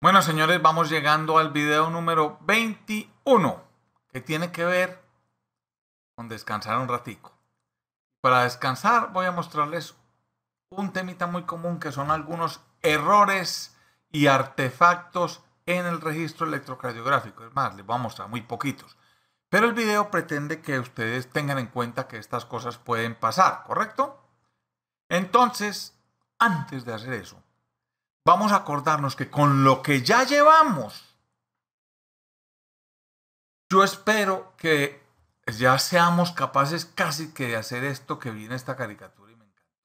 Bueno, señores, vamos llegando al video número 21, que tiene que ver con descansar un ratico. Para descansar voy a mostrarles un temita muy común que son algunos errores y artefactos en el registro electrocardiográfico. Es más, les voy a mostrar muy poquitos. Pero el video pretende que ustedes tengan en cuenta que estas cosas pueden pasar, ¿correcto? Entonces, antes de hacer eso, vamos a acordarnos que con lo que ya llevamos, yo espero que ya seamos capaces casi que de hacer esto que viene esta caricatura y me encanta.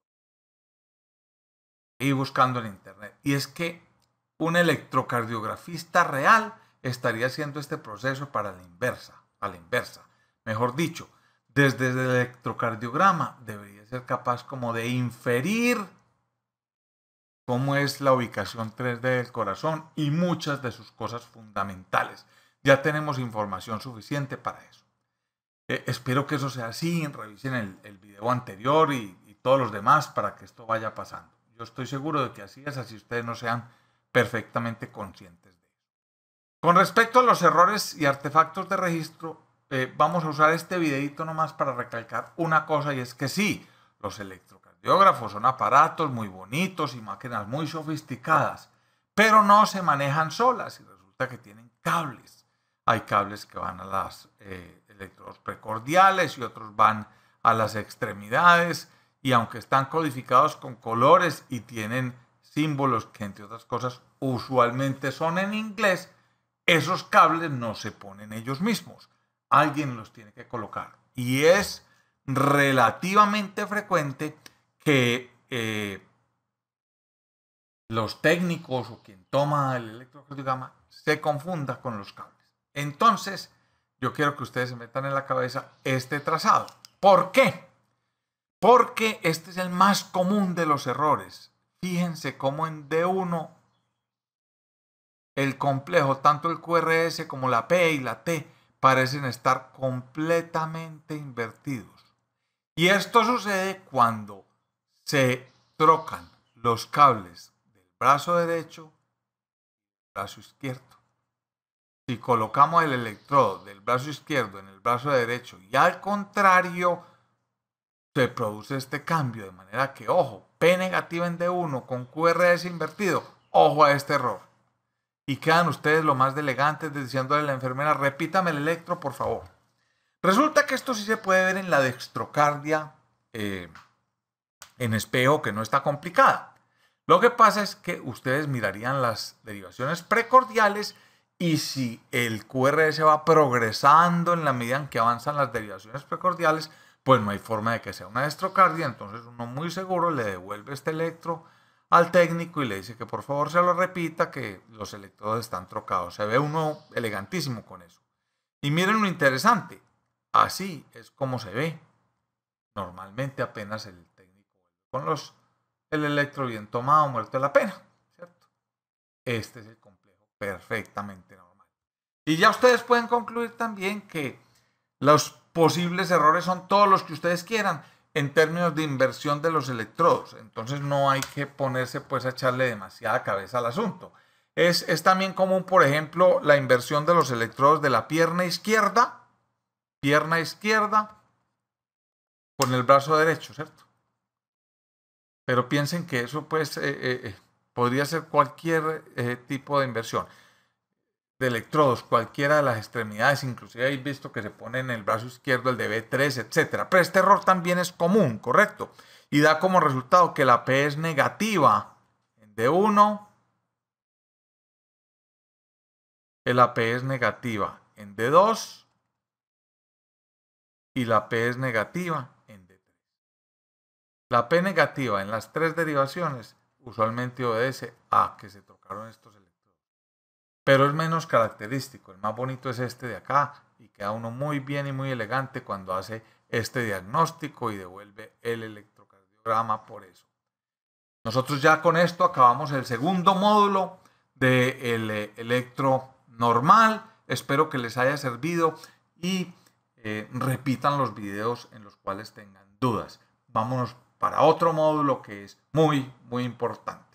Y e buscando en internet. Y es que un electrocardiografista real estaría haciendo este proceso para la inversa, a la inversa. Mejor dicho, desde el electrocardiograma debería ser capaz como de inferir cómo es la ubicación 3D del corazón y muchas de sus cosas fundamentales. Ya tenemos información suficiente para eso. Eh, espero que eso sea así. Revisen el, el video anterior y, todos los demás para que esto vaya pasando. Yo estoy seguro de que así es, así ustedes no sean perfectamente conscientes de eso. Con respecto a los errores y artefactos de registro, eh, vamos a usar este videito nomás para recalcar una cosa y es que sí, los electro son aparatos muy bonitos y máquinas muy sofisticadas, pero no se manejan solas y resulta que tienen cables. Hay cables que van a las eh, electrodos precordiales y otros van a las extremidades y aunque están codificados con colores y tienen símbolos que entre otras cosas usualmente son en inglés, esos cables no se ponen ellos mismos. Alguien los tiene que colocar. Y es relativamente frecuente que eh, los técnicos o quien toma el electrocardiograma se confunda con los cables. Entonces, yo quiero que ustedes se metan en la cabeza este trazado. ¿Por qué? Porque este es el más común de los errores. Fíjense cómo en D1 el complejo, tanto el QRS como la P y la T, parecen estar completamente invertidos. Y esto sucede cuando se trocan los cables del brazo derecho y brazo izquierdo. Si colocamos el electrodo del brazo izquierdo en el brazo derecho y al contrario, se produce este cambio. De manera que, ojo, P negativo en D1 con QRS invertido, ojo a este error. Y quedan ustedes lo más elegantes diciéndole a la enfermera, repítame el electro, por favor. Resulta que esto sí se puede ver en la dextrocardia. Eh, en espejo que no está complicada. Lo que pasa es que ustedes mirarían las derivaciones precordiales y si el QRS va progresando en la medida en que avanzan las derivaciones precordiales, pues no hay forma de que sea una estrocardia, entonces uno muy seguro le devuelve este electro al técnico y le dice que por favor se lo repita, que los electrodos están trocados. Se ve uno elegantísimo con eso. Y miren lo interesante, así es como se ve. Normalmente apenas el con los, el electro bien tomado, muerto de la pena. ¿cierto? Este es el complejo perfectamente normal. Y ya ustedes pueden concluir también que los posibles errores son todos los que ustedes quieran en términos de inversión de los electrodos. Entonces no hay que ponerse pues a echarle demasiada cabeza al asunto. Es, es también común, por ejemplo, la inversión de los electrodos de la pierna izquierda, pierna izquierda, con el brazo derecho, ¿cierto? Pero piensen que eso pues eh, eh, eh, podría ser cualquier tipo de inversión. De electrodos, cualquiera de las extremidades, inclusive habéis visto que se pone en el brazo izquierdo el de B3, etc. Pero este error también es común, correcto. Y da como resultado que la P es negativa en D1, que la P es negativa en D2 y la P es negativa la P negativa en las tres derivaciones usualmente obedece a que se tocaron estos electrodos Pero es menos característico, el más bonito es este de acá y queda uno muy bien y muy elegante cuando hace este diagnóstico y devuelve el electrocardiograma por eso. Nosotros ya con esto acabamos el segundo módulo del eh, electro normal. Espero que les haya servido y eh, repitan los videos en los cuales tengan dudas. Vámonos para otro módulo que es muy, muy importante.